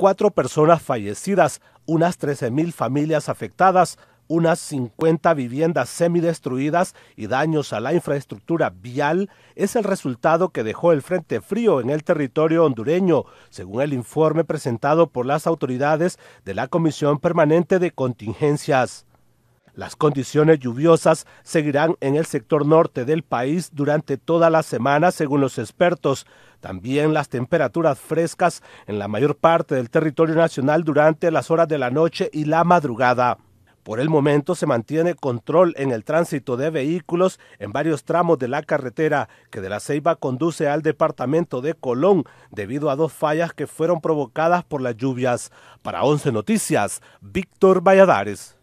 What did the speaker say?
cuatro personas fallecidas, unas 13.000 familias afectadas, unas 50 viviendas semidestruidas y daños a la infraestructura vial es el resultado que dejó el Frente Frío en el territorio hondureño, según el informe presentado por las autoridades de la Comisión Permanente de Contingencias. Las condiciones lluviosas seguirán en el sector norte del país durante toda la semana, según los expertos. También las temperaturas frescas en la mayor parte del territorio nacional durante las horas de la noche y la madrugada. Por el momento se mantiene control en el tránsito de vehículos en varios tramos de la carretera que de la Ceiba conduce al departamento de Colón debido a dos fallas que fueron provocadas por las lluvias. Para 11 Noticias, Víctor Valladares.